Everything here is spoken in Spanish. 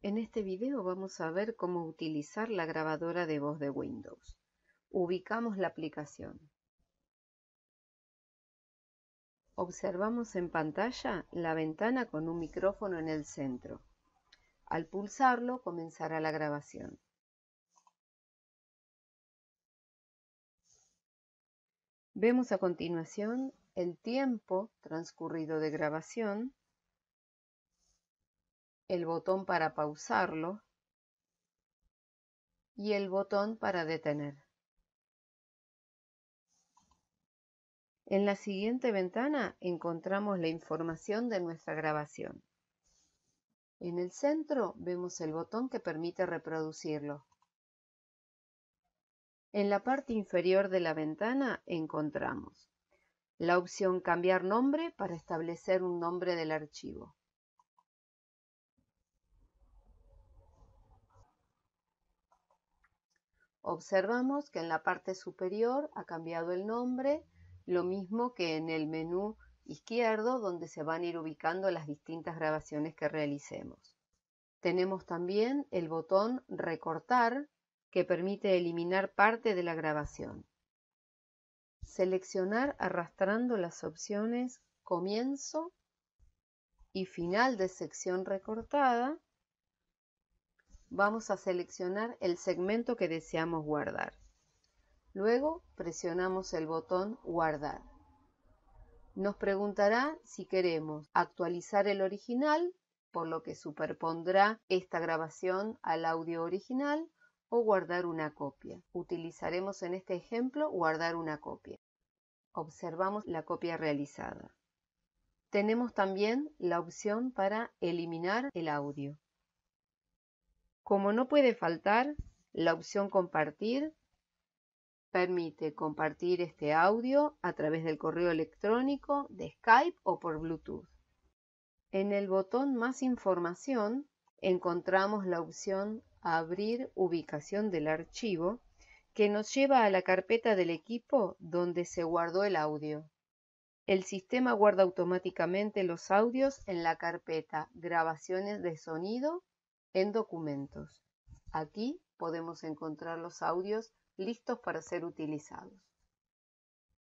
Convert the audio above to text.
En este video vamos a ver cómo utilizar la grabadora de voz de Windows. Ubicamos la aplicación. Observamos en pantalla la ventana con un micrófono en el centro. Al pulsarlo comenzará la grabación. Vemos a continuación el tiempo transcurrido de grabación el botón para pausarlo y el botón para detener. En la siguiente ventana encontramos la información de nuestra grabación. En el centro vemos el botón que permite reproducirlo. En la parte inferior de la ventana encontramos la opción Cambiar nombre para establecer un nombre del archivo. Observamos que en la parte superior ha cambiado el nombre, lo mismo que en el menú izquierdo donde se van a ir ubicando las distintas grabaciones que realicemos. Tenemos también el botón recortar que permite eliminar parte de la grabación. Seleccionar arrastrando las opciones comienzo y final de sección recortada Vamos a seleccionar el segmento que deseamos guardar. Luego presionamos el botón Guardar. Nos preguntará si queremos actualizar el original, por lo que superpondrá esta grabación al audio original, o guardar una copia. Utilizaremos en este ejemplo guardar una copia. Observamos la copia realizada. Tenemos también la opción para eliminar el audio. Como no puede faltar, la opción compartir permite compartir este audio a través del correo electrónico, de Skype o por Bluetooth. En el botón Más información encontramos la opción Abrir ubicación del archivo que nos lleva a la carpeta del equipo donde se guardó el audio. El sistema guarda automáticamente los audios en la carpeta Grabaciones de sonido en Documentos. Aquí podemos encontrar los audios listos para ser utilizados.